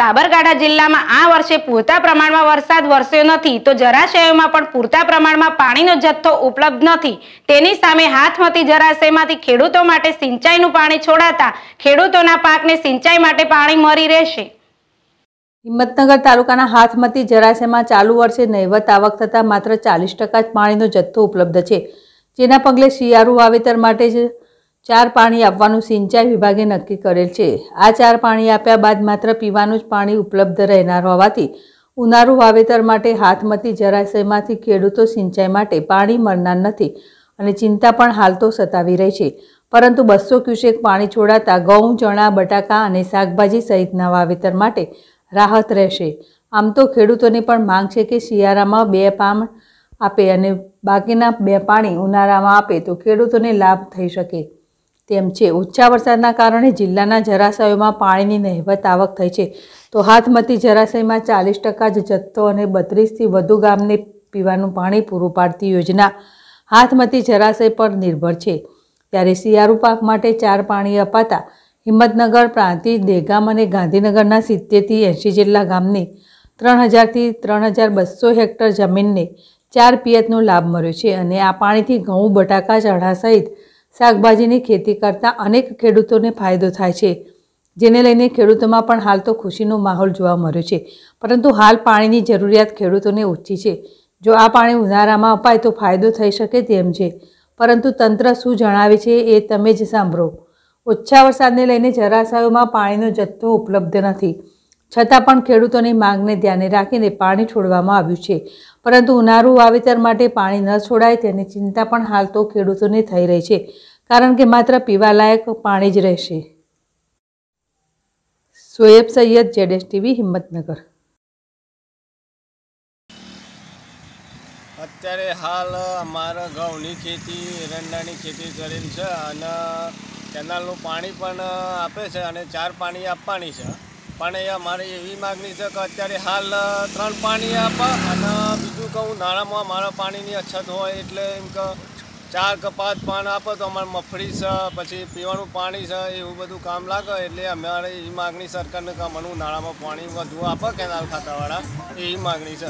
સાબરકાંઠા જિલ્લામાં આ વર્ષે પૂરતા પ્રમાણમાં વરસાદ વરસ્યો નથી તો જરાશયોમાં પણ પૂરતા પ્રમાણમાં પાણીનો જથ્થો ઉપલબ્ધ નથી તેની સામે હાથમતી જરાશયમાંથી ખેડૂતો માટે સિંચાઈનું પાણી છોડાતા ખેડૂતોના પાકને સિંચાઈ માટે પાણી મળી રહેશે હિંમતનગર તાલુકાના હાથમતી જરાશયમાં ચાલુ વર્ષે નહીવત આવક થતાં માત્ર ચાલીસ ટકા જ પાણીનો જથ્થો ઉપલબ્ધ છે જેના પગલે શિયાળુ વાવેતર માટે જ ચાર પાણી આપવાનું સિંચાઈ વિભાગે નક્કી કરેલ છે આ ચાર પાણી આપ્યા બાદ માત્ર પીવાનું જ પાણી ઉપલબ્ધ રહેનાર હોવાથી ઉનાળુ વાવેતર માટે હાથમતી જળાશયમાંથી ખેડૂતો સિંચાઈ માટે પાણી મળનાર નથી અને ચિંતા પણ હાલ તો સતાવી રહી છે પરંતુ બસો ક્યુસેક પાણી છોડાતા ઘઉં ચણા બટાકા અને શાકભાજી સહિતના વાવેતર માટે રાહત રહેશે આમ તો ખેડૂતોની પણ માંગ છે કે શિયાળામાં બે પામ આપે અને બાકીના બે પાણી ઉનાળામાં આપે તો ખેડૂતોને લાભ થઈ શકે તેમ છે ઓછા વરસાદના કારણે જિલ્લાના જળાશયોમાં પાણીની નહેવત આવક થઈ છે તો હાથમતી જળાશયમાં ચાલીસ ટકા જ જથ્થો અને બત્રીસથી વધુ ગામને પીવાનું પાણી પૂરું પાડતી યોજના હાથમતી જળાશય પર નિર્ભર છે ત્યારે શિયાળુ પાક માટે ચાર પાણી અપાતા હિંમતનગર પ્રાંતિ દેગામ અને ગાંધીનગરના સિત્તેરથી એંશી જેટલા ગામની ત્રણ હજારથી ત્રણ હજાર બસો હેક્ટર જમીનને ચાર પિયતનો લાભ મળ્યો છે અને આ પાણીથી ઘઉં બટાકા ચઢા સહિત શાકભાજીની ખેતી કરતા અનેક ખેડૂતોને ફાયદો થાય છે જેને લઈને ખેડૂતોમાં પણ હાલ તો ખુશીનો માહોલ જોવા મળ્યો છે પરંતુ હાલ પાણીની જરૂરિયાત ખેડૂતોને ઓછી છે જો આ પાણી ઉનાળામાં અપાય તો ફાયદો થઈ શકે તેમ છે પરંતુ તંત્ર શું જણાવે છે એ તમે જ સાંભળો ઓછા વરસાદને લઈને જળાશયોમાં પાણીનો જથ્થો ઉપલબ્ધ નથી છતાં પણ ખેડૂતોની માંગને ધ્યાને રાખીને પાણી છોડવામાં આવ્યું છે પરંતુ ઉનાળુ વાવેતર માટે પાણી ન છોડાય તેની ચિંતા પણ હાલ તો ખેડૂતોને થઈ રહી છે કારણ કે માત્ર પીવાલાયક પાણી જ રહેશે સોએબ સૈયદ જેડેશ ટીવી હિંમતનગર અત્યારે હાલ અમારા ઘઉંની ખેતી એરંડાની ખેતી કરેલ છે અને કેનાલનું પાણી પણ આપે છે અને ચાર પાણી આપવાની છે પાણીયા મારી એવી માગણી છે કે અત્યારે હાલ ત્રણ પાણી આપે અને બીજું કહું નાણામાં મારા પાણીની અછત હોય એટલે એમ કે ચાર કે પાંચ પાન આપો તો અમારે મફળી છે પછી પીવાનું પાણી છે એવું બધું કામ લાગે એટલે અમારે એ માગણી સરકારને કે મને નાણાંમાં પાણી વધુ આપે કેનાલ ખાતાવાળા એવી માગણી છે